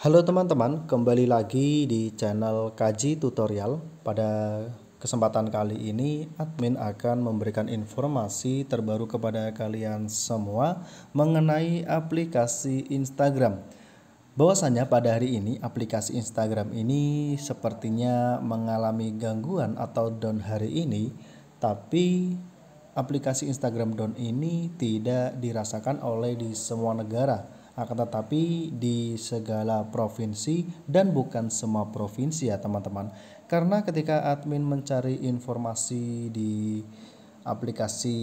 Halo teman-teman, kembali lagi di channel Kaji Tutorial. Pada kesempatan kali ini, admin akan memberikan informasi terbaru kepada kalian semua mengenai aplikasi Instagram. Bahwasanya pada hari ini aplikasi Instagram ini sepertinya mengalami gangguan atau down hari ini, tapi aplikasi Instagram down ini tidak dirasakan oleh di semua negara akan tetapi di segala provinsi dan bukan semua provinsi ya teman-teman karena ketika admin mencari informasi di aplikasi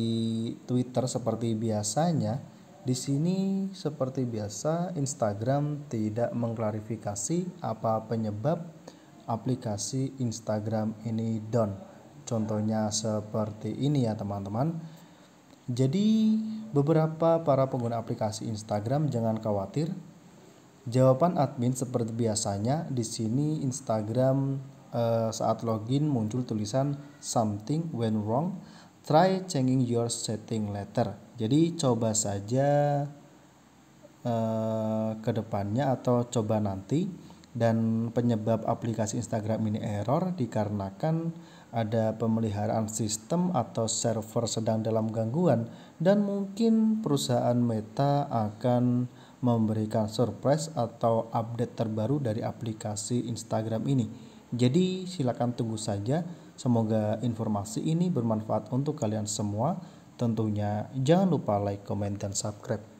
Twitter seperti biasanya di sini seperti biasa Instagram tidak mengklarifikasi apa penyebab aplikasi Instagram ini down contohnya seperti ini ya teman-teman jadi, beberapa para pengguna aplikasi Instagram jangan khawatir. Jawaban admin seperti biasanya di sini Instagram eh, saat login muncul tulisan something went wrong. Try changing your setting later. Jadi coba saja eh, ke depannya atau coba nanti dan penyebab aplikasi Instagram ini error dikarenakan ada pemeliharaan sistem atau server sedang dalam gangguan dan mungkin perusahaan Meta akan memberikan surprise atau update terbaru dari aplikasi Instagram ini. Jadi silakan tunggu saja. Semoga informasi ini bermanfaat untuk kalian semua. Tentunya jangan lupa like, comment, dan subscribe.